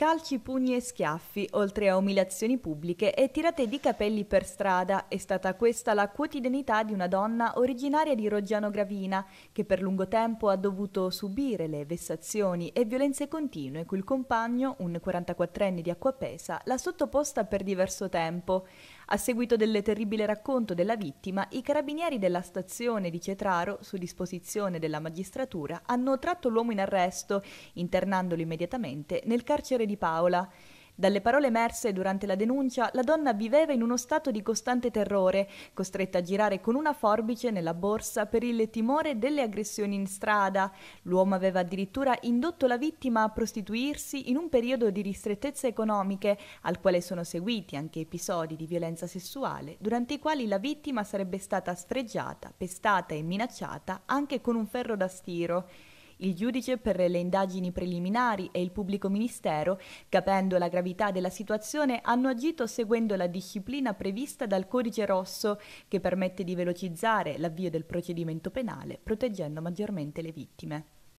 Calci, pugni e schiaffi, oltre a umiliazioni pubbliche e tirate di capelli per strada, è stata questa la quotidianità di una donna originaria di Roggiano Gravina, che per lungo tempo ha dovuto subire le vessazioni e violenze continue cui il compagno, un 44enne di Acquapesa, l'ha sottoposta per diverso tempo. A seguito del terribile racconto della vittima, i carabinieri della stazione di Cetraro, su disposizione della magistratura, hanno tratto l'uomo in arresto, internandolo immediatamente nel carcere di Paola. Dalle parole emerse durante la denuncia, la donna viveva in uno stato di costante terrore, costretta a girare con una forbice nella borsa per il timore delle aggressioni in strada. L'uomo aveva addirittura indotto la vittima a prostituirsi in un periodo di ristrettezze economiche, al quale sono seguiti anche episodi di violenza sessuale, durante i quali la vittima sarebbe stata sfregiata, pestata e minacciata anche con un ferro da stiro il giudice per le indagini preliminari e il pubblico ministero, capendo la gravità della situazione, hanno agito seguendo la disciplina prevista dal codice rosso che permette di velocizzare l'avvio del procedimento penale proteggendo maggiormente le vittime.